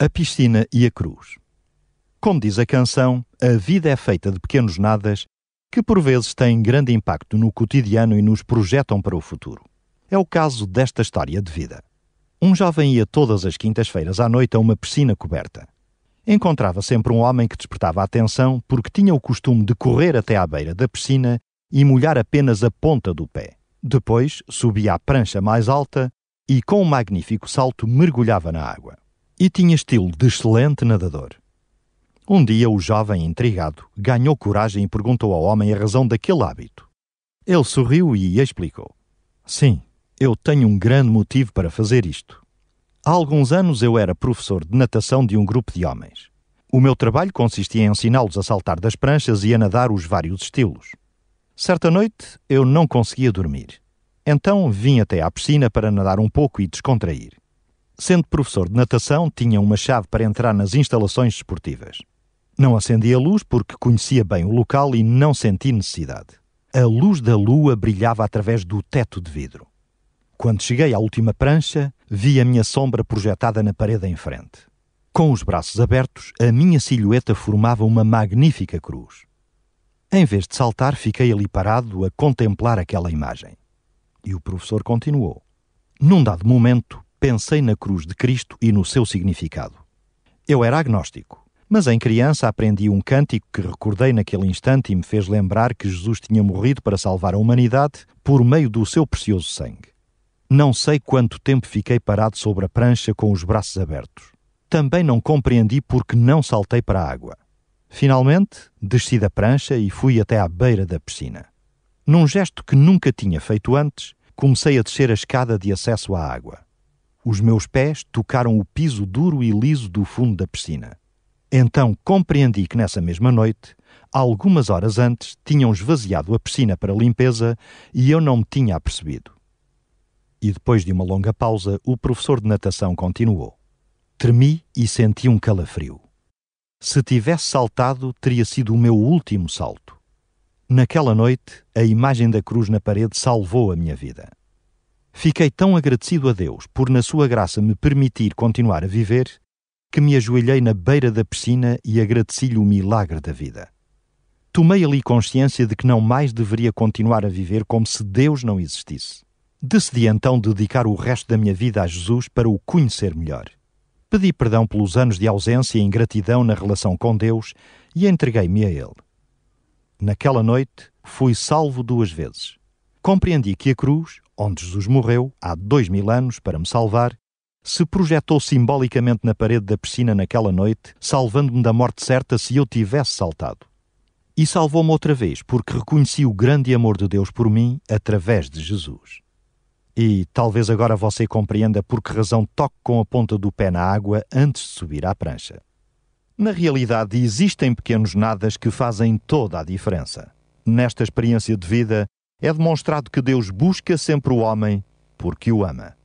a piscina e a cruz. Como diz a canção, a vida é feita de pequenos nadas que por vezes têm grande impacto no cotidiano e nos projetam para o futuro. É o caso desta história de vida. Um jovem ia todas as quintas-feiras à noite a uma piscina coberta. Encontrava sempre um homem que despertava a atenção porque tinha o costume de correr até à beira da piscina e molhar apenas a ponta do pé. Depois subia à prancha mais alta e, com um magnífico salto, mergulhava na água e tinha estilo de excelente nadador. Um dia o jovem, intrigado, ganhou coragem e perguntou ao homem a razão daquele hábito. Ele sorriu e explicou: Sim, eu tenho um grande motivo para fazer isto. Há alguns anos eu era professor de natação de um grupo de homens. O meu trabalho consistia em ensiná-los a saltar das pranchas e a nadar os vários estilos. Certa noite eu não conseguia dormir. Então vim até à piscina para nadar um pouco e descontrair sendo professor de natação, tinha uma chave para entrar nas instalações desportivas. Não acendi a luz porque conhecia bem o local e não senti necessidade. A luz da lua brilhava através do teto de vidro. Quando cheguei à última prancha, vi a minha sombra projetada na parede em frente. Com os braços abertos, a minha silhueta formava uma magnífica cruz. Em vez de saltar, fiquei ali parado a contemplar aquela imagem. E o professor continuou. Num dado momento, pensei na cruz de Cristo e no seu significado. Eu era agnóstico, mas em criança aprendi um cântico que recordei naquele instante e me fez lembrar que Jesus tinha morrido para salvar a humanidade por meio do seu precioso sangue. Não sei quanto tempo fiquei parado sobre a prancha com os braços abertos. Também não compreendi porque não saltei para a água. Finalmente, desci da prancha e fui até à beira da piscina. Num gesto que nunca tinha feito antes, comecei a descer a escada de acesso à água. Os meus pés tocaram o piso duro e liso do fundo da piscina. Então compreendi que nessa mesma noite, algumas horas antes, tinham esvaziado a piscina para limpeza e eu não me tinha apercebido. E depois de uma longa pausa, o professor de natação continuou. Tremi e senti um calafrio. Se tivesse saltado, teria sido o meu último salto. Naquela noite, a imagem da cruz na parede salvou a minha vida. Fiquei tão agradecido a Deus por, na sua graça, me permitir continuar a viver, que me ajoelhei na beira da piscina e agradeci-lhe o milagre da vida. Tomei ali consciência de que não mais deveria continuar a viver como se Deus não existisse. Decidi então dedicar o resto da minha vida a Jesus para o conhecer melhor. Pedi perdão pelos anos de ausência e ingratidão na relação com Deus e entreguei-me a Ele. Naquela noite fui salvo duas vezes. Compreendi que a cruz, onde Jesus morreu, há dois mil anos, para me salvar, se projetou simbolicamente na parede da piscina naquela noite, salvando-me da morte certa se eu tivesse saltado. E salvou-me outra vez, porque reconheci o grande amor de Deus por mim através de Jesus. E talvez agora você compreenda por que razão toco com a ponta do pé na água antes de subir à prancha. Na realidade, existem pequenos nadas que fazem toda a diferença. Nesta experiência de vida, é demonstrado que Deus busca sempre o homem porque o ama.